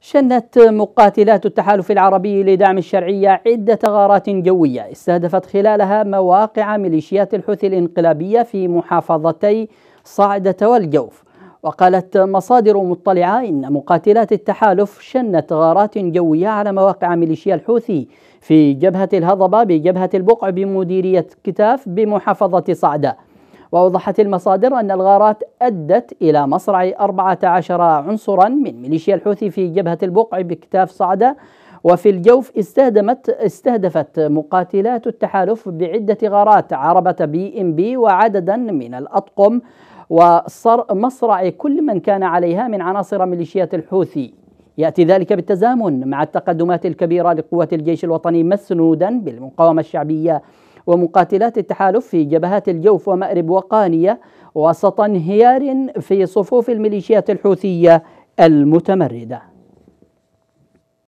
شنت مقاتلات التحالف العربي لدعم الشرعية عدة غارات جوية استهدفت خلالها مواقع ميليشيات الحوثي الانقلابية في محافظتي صعدة والجوف وقالت مصادر مطلعة إن مقاتلات التحالف شنت غارات جوية على مواقع ميليشيا الحوثي في جبهة الهضبة بجبهة البقع بمديرية كتاف بمحافظة صعدة وأوضحت المصادر أن الغارات أدت إلى مصرع 14 عنصرا من ميليشيا الحوثي في جبهة البقع باكتاف صعدة وفي الجوف استهدمت استهدفت مقاتلات التحالف بعدة غارات عربة بي ام بي وعددا من الأطقم ومصرع كل من كان عليها من عناصر ميليشيات الحوثي ياتي ذلك بالتزامن مع التقدمات الكبيره لقوات الجيش الوطني مسنودا بالمقاومه الشعبيه ومقاتلات التحالف في جبهات الجوف ومأرب وقانية وسط انهيار في صفوف الميليشيات الحوثية المتمردة